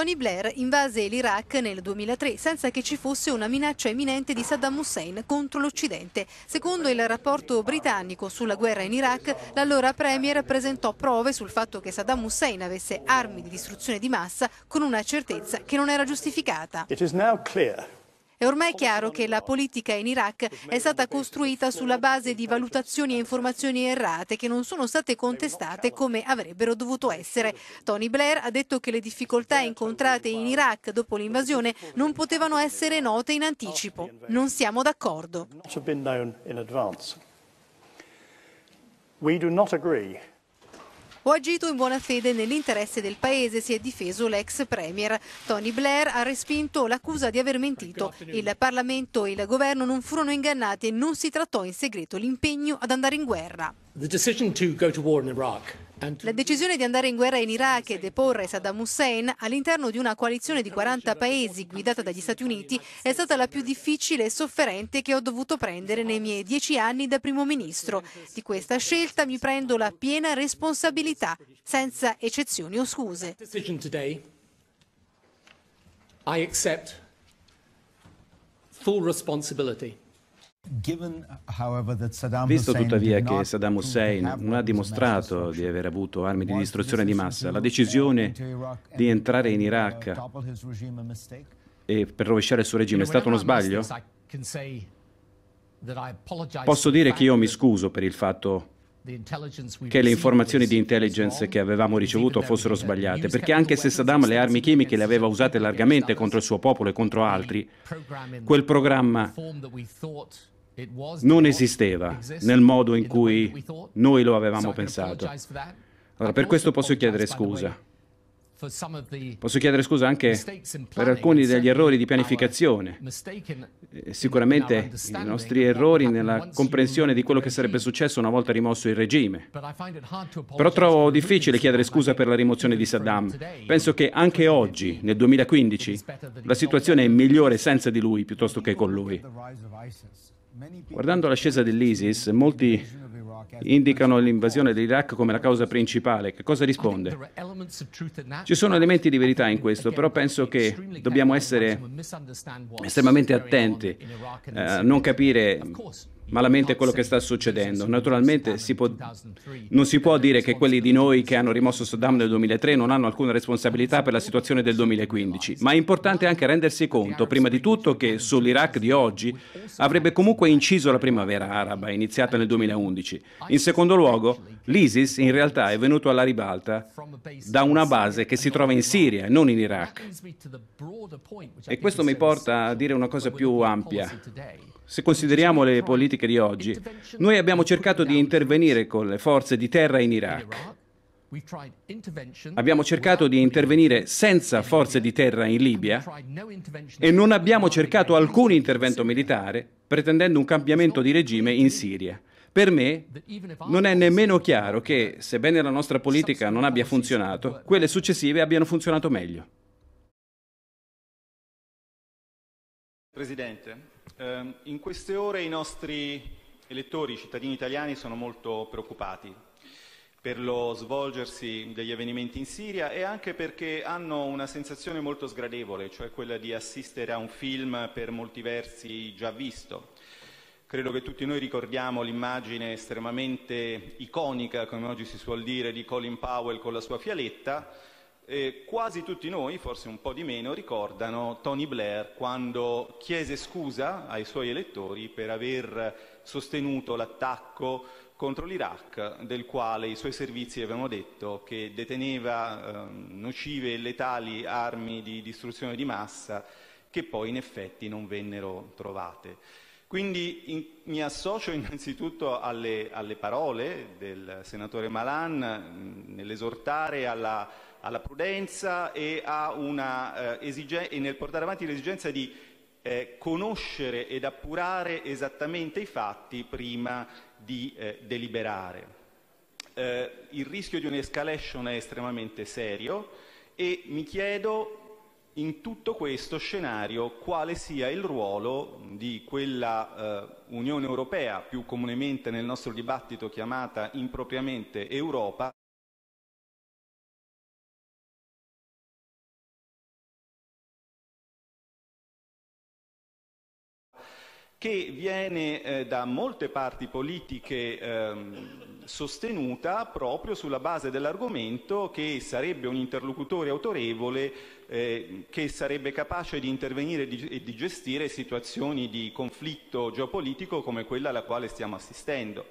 Tony Blair invase l'Iraq nel 2003 senza che ci fosse una minaccia imminente di Saddam Hussein contro l'Occidente. Secondo il rapporto britannico sulla guerra in Iraq, l'allora Premier presentò prove sul fatto che Saddam Hussein avesse armi di distruzione di massa con una certezza che non era giustificata. It is now clear è ormai chiaro che la politica in Iraq è stata costruita sulla base di valutazioni e informazioni errate che non sono state contestate come avrebbero dovuto essere. Tony Blair ha detto che le difficoltà incontrate in Iraq dopo l'invasione non potevano essere note in anticipo. Non siamo d'accordo. We do not agree ho agito in buona fede nell'interesse del Paese, si è difeso l'ex Premier. Tony Blair ha respinto l'accusa di aver mentito. Il Parlamento e il Governo non furono ingannati e non si trattò in segreto l'impegno ad andare in guerra. The decision to go to war in Iraq la decisione di andare in guerra in Iraq e deporre Saddam Hussein all'interno di una coalizione di 40 paesi guidata dagli Stati Uniti è stata la più difficile e sofferente che ho dovuto prendere nei miei dieci anni da primo ministro. Di questa scelta mi prendo la piena responsabilità, senza eccezioni o scuse. I accept full responsibility. Visto tuttavia che Saddam Hussein non ha dimostrato di aver avuto armi di distruzione di massa, la decisione di entrare in uh, Iraq e per rovesciare il suo regime è stato uno sbaglio? Posso dire che io mi scuso per il fatto che le informazioni di intelligence che avevamo ricevuto fossero sbagliate, perché anche se Saddam le armi chimiche le aveva usate largamente contro il suo popolo e contro altri, quel programma non esisteva nel modo in cui noi lo avevamo pensato. Allora, per questo posso chiedere scusa. Posso chiedere scusa anche per alcuni degli errori di pianificazione. Eh, sicuramente i nostri errori nella comprensione di quello che sarebbe successo una volta rimosso il regime. Però trovo difficile chiedere scusa per la rimozione di Saddam. Penso che anche oggi, nel 2015, la situazione è migliore senza di lui piuttosto che con lui. Guardando l'ascesa dell'ISIS, molti indicano l'invasione dell'Iraq come la causa principale. Che cosa risponde? Ci sono elementi di verità in questo, però penso che dobbiamo essere estremamente attenti eh, a non capire malamente quello che sta succedendo. Naturalmente si può, non si può dire che quelli di noi che hanno rimosso Saddam nel 2003 non hanno alcuna responsabilità per la situazione del 2015, ma è importante anche rendersi conto, prima di tutto, che sull'Iraq di oggi avrebbe comunque inciso la primavera araba iniziata nel 2011. In secondo luogo, l'ISIS in realtà è venuto alla ribalta da una base che si trova in Siria, e non in Iraq. E questo mi porta a dire una cosa più ampia. Se consideriamo le politiche di oggi, noi abbiamo cercato di intervenire con le forze di terra in Iraq. Abbiamo cercato di intervenire senza forze di terra in Libia e non abbiamo cercato alcun intervento militare pretendendo un cambiamento di regime in Siria. Per me non è nemmeno chiaro che, sebbene la nostra politica non abbia funzionato, quelle successive abbiano funzionato meglio. Presidente, Ehm, in queste ore i nostri elettori, i cittadini italiani, sono molto preoccupati per lo svolgersi degli avvenimenti in Siria e anche perché hanno una sensazione molto sgradevole, cioè quella di assistere a un film per molti versi già visto. Credo che tutti noi ricordiamo l'immagine estremamente iconica, come oggi si suol dire, di Colin Powell con la sua fialetta, quasi tutti noi, forse un po' di meno, ricordano Tony Blair quando chiese scusa ai suoi elettori per aver sostenuto l'attacco contro l'Iraq, del quale i suoi servizi avevano detto che deteneva eh, nocive e letali armi di distruzione di massa che poi in effetti non vennero trovate. Quindi in, mi associo innanzitutto alle, alle parole del senatore Malan nell'esortare alla alla prudenza eh, e nel portare avanti l'esigenza di eh, conoscere ed appurare esattamente i fatti prima di eh, deliberare. Il rischio di un'*escalation* è estremamente serio e mi chiedo, in tutto questo scenario, quale sia il ruolo di quella Unione europea, più comunemente nel nostro dibattito chiamata impropriamente Europa, che viene eh, da molte parti politiche ehm, sostenuta proprio sulla base dell'argomento che sarebbe un interlocutore autorevole eh, che sarebbe capace di intervenire e di gestire situazioni di conflitto geopolitico come quella alla quale stiamo assistendo.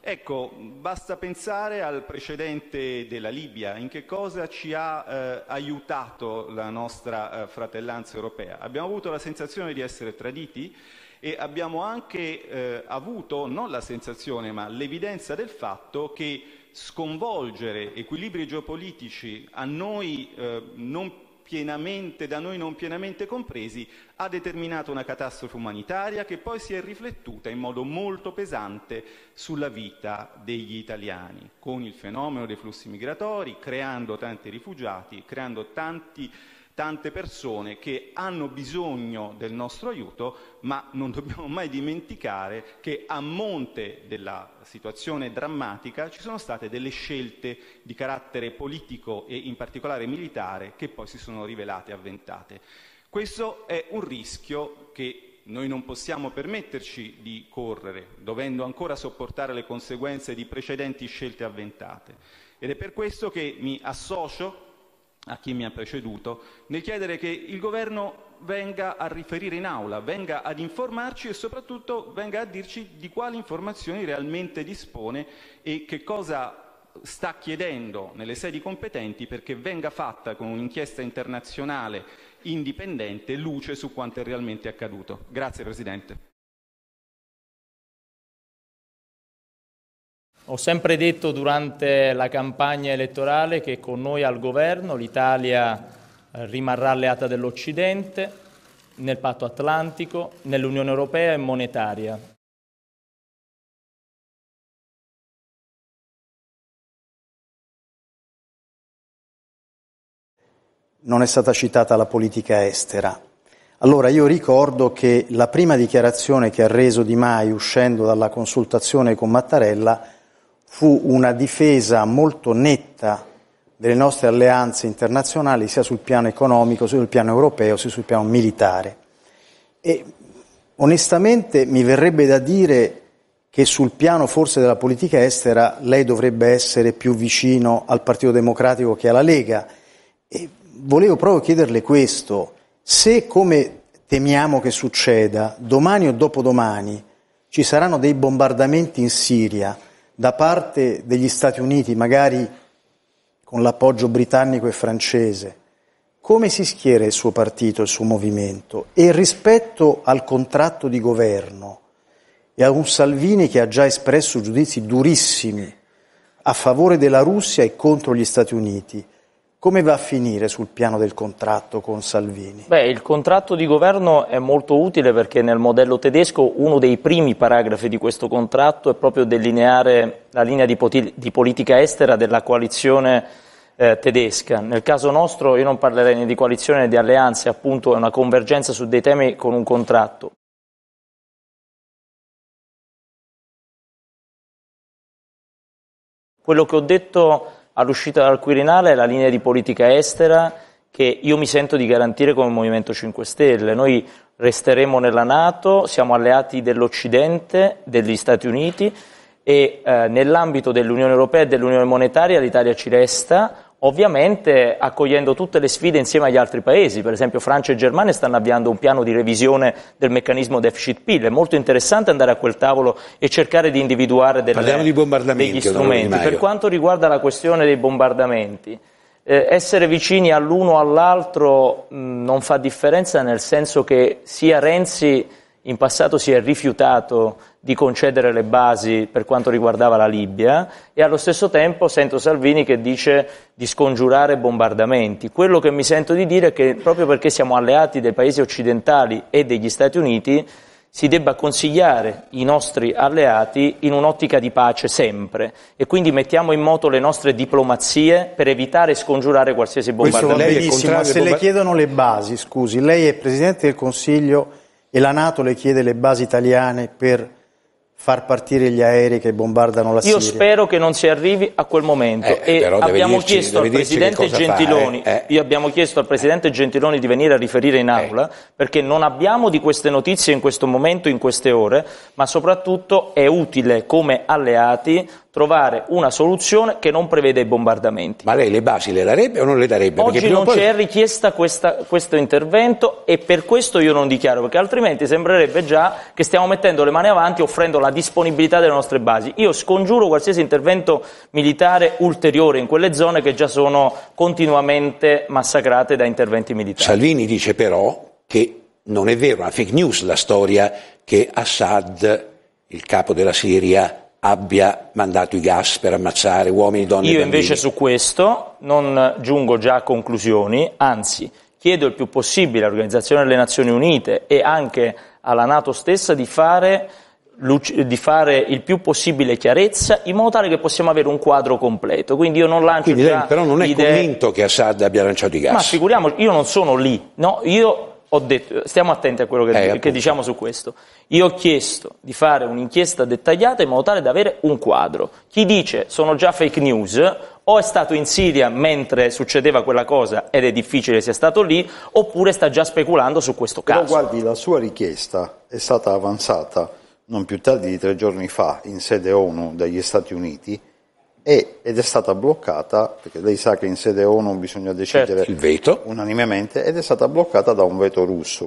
Ecco, Basta pensare al precedente della Libia. In che cosa ci ha eh, aiutato la nostra fratellanza europea? Abbiamo avuto la sensazione di essere traditi? e abbiamo anche eh, avuto non la sensazione ma l'evidenza del fatto che sconvolgere equilibri geopolitici a noi eh, non pienamente, da noi non pienamente compresi, ha determinato una catastrofe umanitaria che poi si è riflettuta in modo molto pesante sulla vita degli italiani, con il fenomeno dei flussi migratori, creando tanti rifugiati, creando tanti tante persone che hanno bisogno del nostro aiuto, ma non dobbiamo mai dimenticare che, a monte della situazione drammatica, ci sono state delle scelte di carattere politico e, in particolare, militare che poi si sono rivelate avventate. Questo è un rischio che noi non possiamo permetterci di correre, dovendo ancora sopportare le conseguenze di precedenti scelte avventate. Ed è per questo che mi associo a chi mi ha preceduto nel chiedere che il Governo venga a riferire in Aula, venga ad informarci e soprattutto venga a dirci di quali informazioni realmente dispone e che cosa sta chiedendo nelle sedi competenti perché venga fatta con un'inchiesta internazionale indipendente luce su quanto è realmente accaduto. Grazie Presidente. Ho sempre detto durante la campagna elettorale che con noi al governo l'Italia eh, rimarrà alleata dell'Occidente nel patto atlantico, nell'Unione Europea e monetaria. Non è stata citata la politica estera. Allora io ricordo che la prima dichiarazione che ha reso Di Mai uscendo dalla consultazione con Mattarella fu una difesa molto netta delle nostre alleanze internazionali sia sul piano economico, sia sul piano europeo, sia sul piano militare. E onestamente mi verrebbe da dire che sul piano forse della politica estera lei dovrebbe essere più vicino al Partito Democratico che alla Lega. E volevo proprio chiederle questo, se come temiamo che succeda, domani o dopodomani ci saranno dei bombardamenti in Siria, da parte degli Stati Uniti, magari con l'appoggio britannico e francese, come si schiera il suo partito, il suo movimento e rispetto al contratto di governo e a un Salvini che ha già espresso giudizi durissimi a favore della Russia e contro gli Stati Uniti, come va a finire sul piano del contratto con Salvini? Beh, il contratto di governo è molto utile perché nel modello tedesco uno dei primi paragrafi di questo contratto è proprio delineare la linea di, di politica estera della coalizione eh, tedesca. Nel caso nostro io non parlerei né di coalizione né di alleanze, appunto è una convergenza su dei temi con un contratto. Quello che ho detto all'uscita dal Quirinale è la linea di politica estera che io mi sento di garantire come Movimento 5 Stelle. Noi resteremo nella Nato, siamo alleati dell'Occidente, degli Stati Uniti e eh, nell'ambito dell'Unione Europea e dell'Unione Monetaria l'Italia ci resta ovviamente accogliendo tutte le sfide insieme agli altri paesi, per esempio Francia e Germania stanno avviando un piano di revisione del meccanismo deficit PIL, è molto interessante andare a quel tavolo e cercare di individuare delle, di degli strumenti. Per quanto riguarda la questione dei bombardamenti, eh, essere vicini all'uno o all'altro mh, non fa differenza nel senso che sia Renzi in passato si è rifiutato di concedere le basi per quanto riguardava la Libia e allo stesso tempo sento Salvini che dice di scongiurare bombardamenti. Quello che mi sento di dire è che proprio perché siamo alleati dei paesi occidentali e degli Stati Uniti si debba consigliare i nostri alleati in un'ottica di pace sempre e quindi mettiamo in moto le nostre diplomazie per evitare e scongiurare qualsiasi bombardamento. Lei benissimo, se bomba... le chiedono le basi, scusi, lei è Presidente del Consiglio e la Nato le chiede le basi italiane per far partire gli aerei che bombardano la Siria. Io spero che non si arrivi a quel momento eh, e eh, abbiamo dirci, chiesto al Presidente Gentiloni, eh, eh. abbiamo chiesto al Presidente Gentiloni di venire a riferire in aula eh. perché non abbiamo di queste notizie in questo momento, in queste ore, ma soprattutto è utile come alleati trovare una soluzione che non prevede i bombardamenti. Ma lei le basi le darebbe o non le darebbe? Oggi non poi... c'è richiesta questa, questo intervento e per questo io non dichiaro, perché altrimenti sembrerebbe già che stiamo mettendo le mani avanti offrendo la disponibilità delle nostre basi. Io scongiuro qualsiasi intervento militare ulteriore in quelle zone che già sono continuamente massacrate da interventi militari. Salvini dice però che non è vero, è una fake news la storia che Assad, il capo della Siria, abbia mandato i gas per ammazzare uomini, donne e bambini. Io invece su questo non giungo già a conclusioni, anzi chiedo il più possibile all'Organizzazione delle Nazioni Unite e anche alla Nato stessa di fare, di fare, il più possibile chiarezza in modo tale che possiamo avere un quadro completo. Quindi io non lancio Quindi, lei, però non è idee... convinto che Assad abbia lanciato i gas. Ma figuriamoci, io non sono lì, no? Io detto, stiamo attenti a quello che, eh, che diciamo su questo. Io ho chiesto di fare un'inchiesta dettagliata in modo tale da avere un quadro. Chi dice sono già fake news o è stato in Siria mentre succedeva quella cosa ed è difficile sia stato lì, oppure sta già speculando su questo caso. Però guardi, la sua richiesta è stata avanzata non più tardi di tre giorni fa in sede ONU dagli Stati Uniti e, ed è stata bloccata, perché lei sa che in sede ONU bisogna decidere certo. il veto. unanimemente, ed è stata bloccata da un veto russo.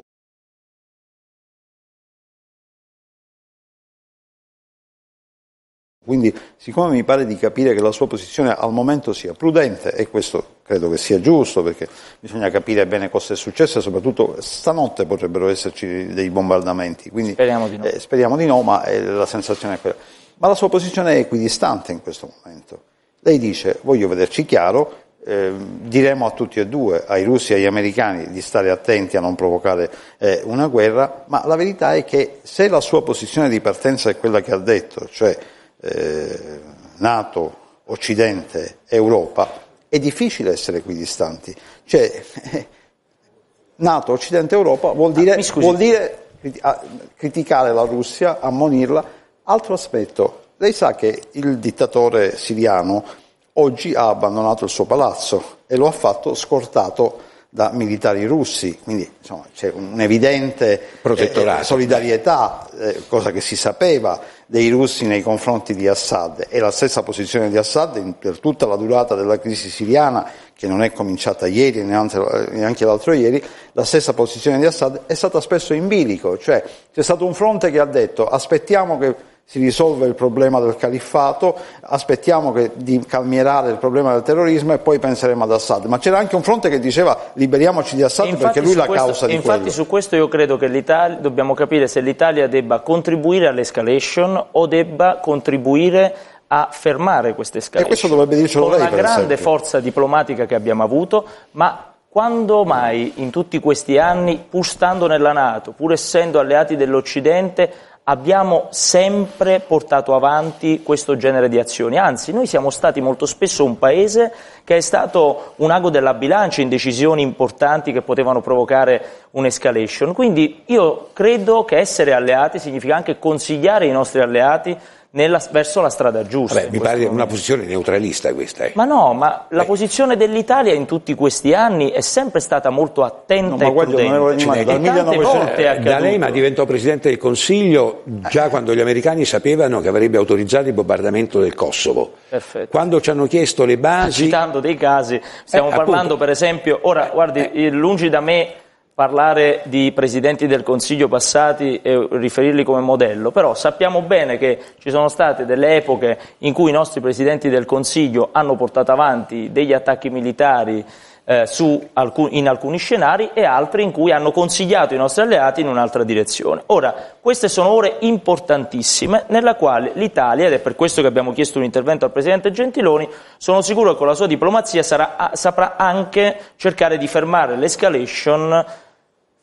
Quindi, siccome mi pare di capire che la sua posizione al momento sia prudente, e questo credo che sia giusto, perché bisogna capire bene cosa è successo, e soprattutto stanotte potrebbero esserci dei bombardamenti. Quindi, speriamo di no, eh, speriamo di no ma eh, la sensazione è quella ma la sua posizione è equidistante in questo momento. Lei dice voglio vederci chiaro, eh, diremo a tutti e due, ai russi e agli americani, di stare attenti a non provocare eh, una guerra, ma la verità è che se la sua posizione di partenza è quella che ha detto, cioè eh, Nato, Occidente, Europa, è difficile essere equidistanti. Cioè, Nato, Occidente, Europa vuol ah, dire, ah, vuol dire ah, criticare la Russia, ammonirla Altro aspetto, lei sa che il dittatore siriano oggi ha abbandonato il suo palazzo e lo ha fatto scortato da militari russi, quindi insomma, c'è un'evidente eh, solidarietà, eh, cosa che si sapeva, dei russi nei confronti di Assad e la stessa posizione di Assad in, per tutta la durata della crisi siriana, che non è cominciata ieri e neanche, neanche l'altro ieri, la stessa posizione di Assad è stata spesso in bilico, cioè c'è stato un fronte che ha detto aspettiamo che si risolve il problema del califfato, aspettiamo che, di calmierare il problema del terrorismo e poi penseremo ad Assad. Ma c'era anche un fronte che diceva liberiamoci di Assad infatti, perché lui è la questo, causa di infatti quello. Infatti su questo io credo che dobbiamo capire se l'Italia debba contribuire all'escalation o debba contribuire a fermare queste escalation. E questo dovrebbe dircelo Con lei, È una grande esempio. forza diplomatica che abbiamo avuto, ma quando mai in tutti questi anni, pur stando nella Nato, pur essendo alleati dell'Occidente, abbiamo sempre portato avanti questo genere di azioni, anzi noi siamo stati molto spesso un paese che è stato un ago della bilancia in decisioni importanti che potevano provocare un'escalation, quindi io credo che essere alleati significa anche consigliare i nostri alleati nella, verso la strada giusta. Vabbè, mi pare momento. una posizione neutralista questa. Eh. Ma no, ma la eh. posizione dell'Italia in tutti questi anni è sempre stata molto attenta no, ma e guarda, prudente. Ma dal 1900 da Lema diventò Presidente del Consiglio già quando gli americani sapevano che avrebbe autorizzato il bombardamento del Kosovo. Perfetto. Quando ci hanno chiesto le basi... Citando dei casi, stiamo eh, parlando appunto, per esempio... Ora, guardi, eh. lungi da me parlare di presidenti del Consiglio passati e riferirli come modello, però sappiamo bene che ci sono state delle epoche in cui i nostri presidenti del Consiglio hanno portato avanti degli attacchi militari eh, alcun, in alcuni scenari e altri in cui hanno consigliato i nostri alleati in un'altra direzione. Ora, queste sono ore importantissime nella quale l'Italia, ed è per questo che abbiamo chiesto un intervento al Presidente Gentiloni, sono sicuro che con la sua diplomazia sarà, saprà anche cercare di fermare l'escalation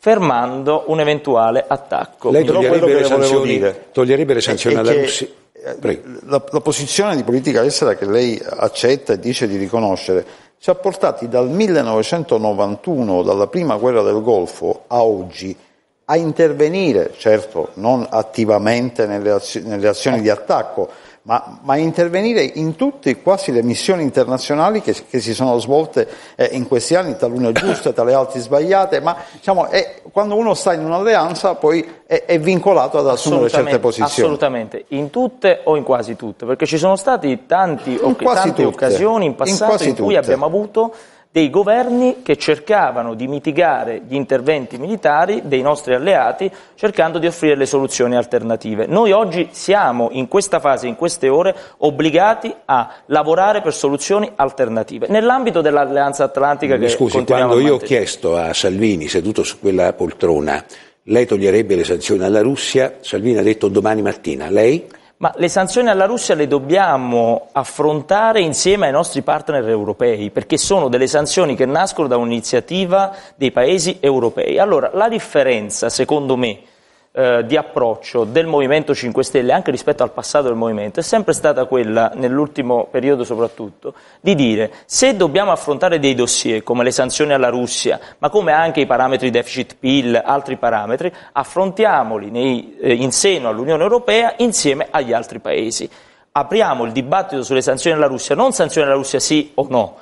fermando un eventuale attacco. Lei toglierebbe le, sanzioni, toglierebbe le sanzioni alla Russia? Eh, la, la, posizione di politica estera che lei accetta e dice di riconoscere ci ha portati dal 1991, dalla prima guerra del Golfo a oggi, a intervenire, certo non attivamente nelle, azio, nelle azioni di attacco, ma, ma intervenire in tutte quasi le missioni internazionali che, che si sono svolte eh, in questi anni, talune giuste, tale altre sbagliate, ma diciamo, è, quando uno sta in un'alleanza poi è, è vincolato ad assumere certe posizioni. Assolutamente, in tutte o in quasi tutte, perché ci sono state tante occasioni in passato in, in cui tutte. abbiamo avuto dei governi che cercavano di mitigare gli interventi militari dei nostri alleati cercando di offrire le soluzioni alternative. Noi oggi siamo in questa fase, in queste ore, obbligati a lavorare per soluzioni alternative. Nell'ambito dell'Alleanza Atlantica Mi che scusi, quando io ho chiesto a Salvini, seduto su quella poltrona, lei toglierebbe le sanzioni alla Russia, Salvini ha detto domani mattina, lei? Ma le sanzioni alla Russia le dobbiamo affrontare insieme ai nostri partner europei, perché sono delle sanzioni che nascono da un'iniziativa dei paesi europei. Allora, la differenza, secondo me, eh, di approccio del Movimento 5 Stelle, anche rispetto al passato del Movimento, è sempre stata quella, nell'ultimo periodo soprattutto, di dire se dobbiamo affrontare dei dossier come le sanzioni alla Russia, ma come anche i parametri deficit PIL, altri parametri, affrontiamoli nei, eh, in seno all'Unione Europea insieme agli altri paesi. Apriamo il dibattito sulle sanzioni alla Russia, non sanzioni alla Russia sì o no,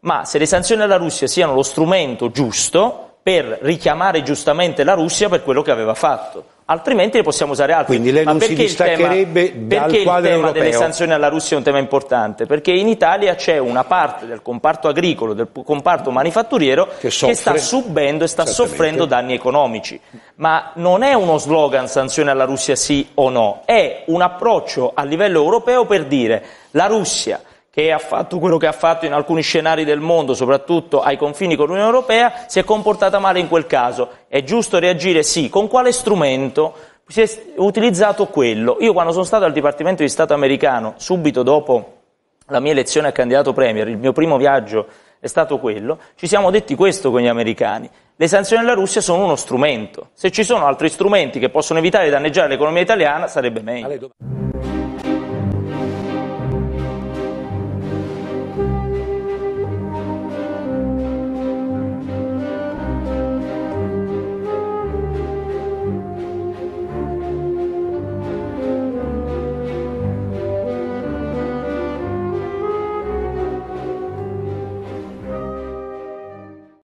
ma se le sanzioni alla Russia siano lo strumento giusto per richiamare giustamente la Russia per quello che aveva fatto altrimenti ne possiamo usare altre. Quindi lei Ma non si distaccherebbe tema, dal quadro europeo? Perché il tema delle sanzioni alla Russia è un tema importante? Perché in Italia c'è una parte del comparto agricolo, del comparto manifatturiero che, soffre, che sta subendo e sta soffrendo danni economici. Ma non è uno slogan sanzioni alla Russia sì o no, è un approccio a livello europeo per dire la Russia che ha fatto quello che ha fatto in alcuni scenari del mondo, soprattutto ai confini con l'Unione Europea, si è comportata male in quel caso. È giusto reagire? Sì. Con quale strumento? Si è utilizzato quello. Io quando sono stato al Dipartimento di Stato americano, subito dopo la mia elezione a candidato Premier, il mio primo viaggio è stato quello, ci siamo detti questo con gli americani. Le sanzioni alla Russia sono uno strumento. Se ci sono altri strumenti che possono evitare di danneggiare l'economia italiana, sarebbe meglio.